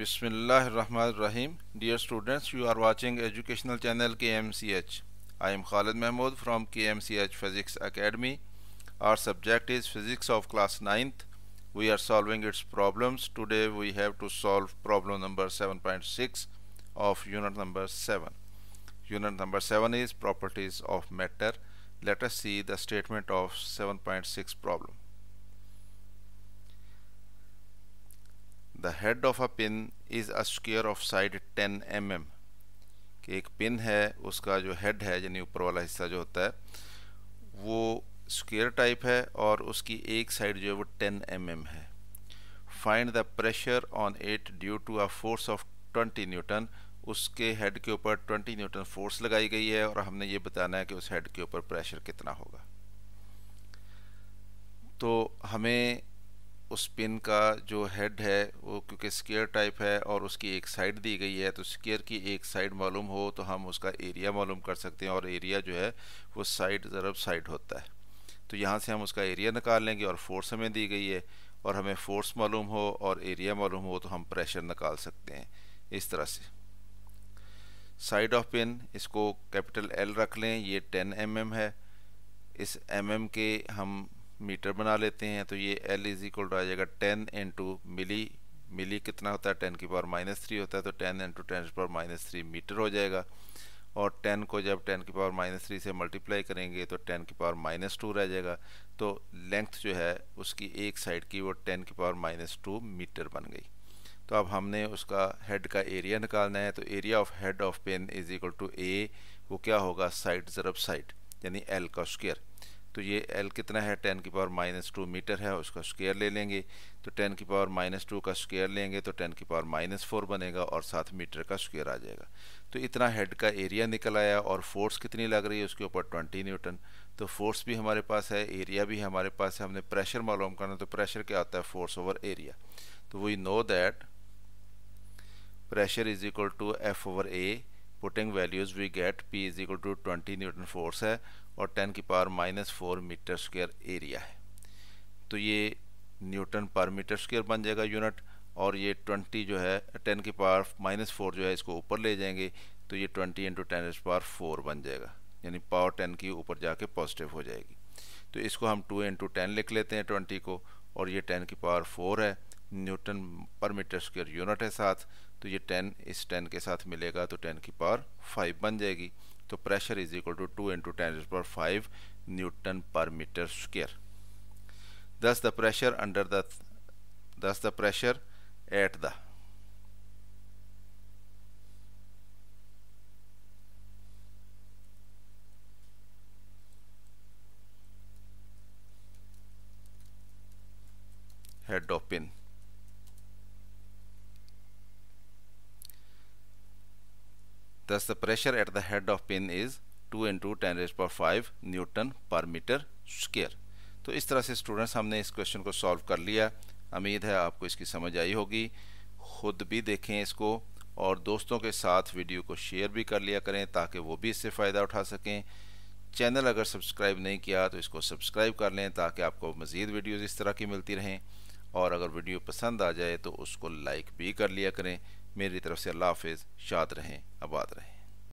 Bismillah rahim. Dear students, you are watching educational channel KMCH. I am Khalid Mahmood from KMCH Physics Academy. Our subject is physics of class 9th. We are solving its problems. Today we have to solve problem number 7.6 of unit number 7. Unit number 7 is properties of matter. Let us see the statement of 7.6 problem. The head of a pin is a square of side 10 M mm. कि एक pin है उसका जो head है यानी ऊपर वाला हिस्सा जो होता है वो स्क्र टाइप है और उसकी एक साइड जो है वो 10 एम mm है find the pressure on it due to a force of 20 newton उसके हेड के ऊपर 20 न्यूटन फोर्स लगाई गई है और हमने ये बताना है कि उस हेड के ऊपर प्रेशर कितना होगा तो हमें उस पिन का जो हेड है वो क्योंकि स्केयर टाइप है और उसकी एक साइड दी गई है तो स्केयर की एक साइड मालूम हो तो हम उसका एरिया मालूम कर सकते हैं और एरिया जो है वो साइड ज़रब साइड होता है तो यहाँ से हम उसका एरिया निकाल लेंगे और फोर्स हमें दी गई है और हमें फोर्स मालूम हो और एरिया मालूम हो तो हम प्रेशर निकाल सकते हैं इस तरह से साइड ऑफ पिन इसको कैपिटल एल रख लें ये टेन एम mm है इस एम mm के हम मीटर बना लेते हैं तो ये एल इज इक्वल टू आ जाएगा टेन इंटू मिली मिली कितना होता है टेन की पावर माइनस थ्री होता है तो टेन इंटू टेन की पावर माइनस थ्री मीटर हो जाएगा और टेन को जब टेन की पावर माइनस थ्री से मल्टीप्लाई करेंगे तो टेन की पावर माइनस टू रह जाएगा तो लेंथ जो है उसकी एक साइड की वो टेन की पावर माइनस टू मीटर बन गई तो अब हमने उसका हेड का एरिया निकालना है तो area of head of pen is equal to a वो क्या होगा साइड ज़रब साइड यानी एल का स्क्वेयर तो ये एल कितना है टेन की पावर माइनस टू मीटर है उसका स्क्यर ले लेंगे तो टेन की पावर माइनस टू का स्केयर लेंगे तो टेन की पावर माइनस फोर बनेगा और साथ मीटर का स्क्यर आ जाएगा तो इतना हेड का एरिया निकल आया और फोर्स कितनी लग रही है उसके ऊपर ट्वेंटी न्यूटन तो फोर्स भी हमारे पास है एरिया भी हमारे पास है हमने प्रेशर मालूम करना तो प्रेशर क्या आता है फोर्स ओवर एरिया तो we know that pressure is equal to F over A putting values we get P is equal to twenty newton force है और टेन की power minus four metre square area है तो ये Newton per metre square बन जाएगा unit और ये ट्वेंटी जो है टेन की पावर माइनस फोर जो है इसको ऊपर ले जाएंगे तो ये ट्वेंटी इंटू टेन इस पावर फोर बन जाएगा यानी पावर टेन की ऊपर जाके पॉजिटिव हो जाएगी तो इसको हम टू इंटू टेन लिख लेते हैं ट्वेंटी को और ये टेन की पावर फोर है newton per metre square unit है साथ तो ये 10 इस 10 के साथ मिलेगा तो 10 की पावर 5 बन जाएगी तो pressure is equal to two into ten power five newton per metre square thus the pressure under the thus the pressure at the head of pin Thus the pressure at the head of pin is 2 into 10 raised power 5 newton per metre square तो इस तरह से students हमने इस question को solve कर लिया उम्मीद है आपको इसकी समझ आई होगी खुद भी देखें इसको और दोस्तों के साथ वीडियो को शेयर भी कर लिया करें ताकि वो भी इससे फ़ायदा उठा सकें चैनल अगर सब्सक्राइब नहीं किया तो इसको सब्सक्राइब कर लें ताकि आपको मज़ीद वीडियोज़ इस तरह की मिलती रहें और अगर वीडियो पसंद आ जाए तो उसको लाइक भी कर लिया करें मेरी तरफ से अल्लाह हाफिज़ शाद रहें आबाद रहें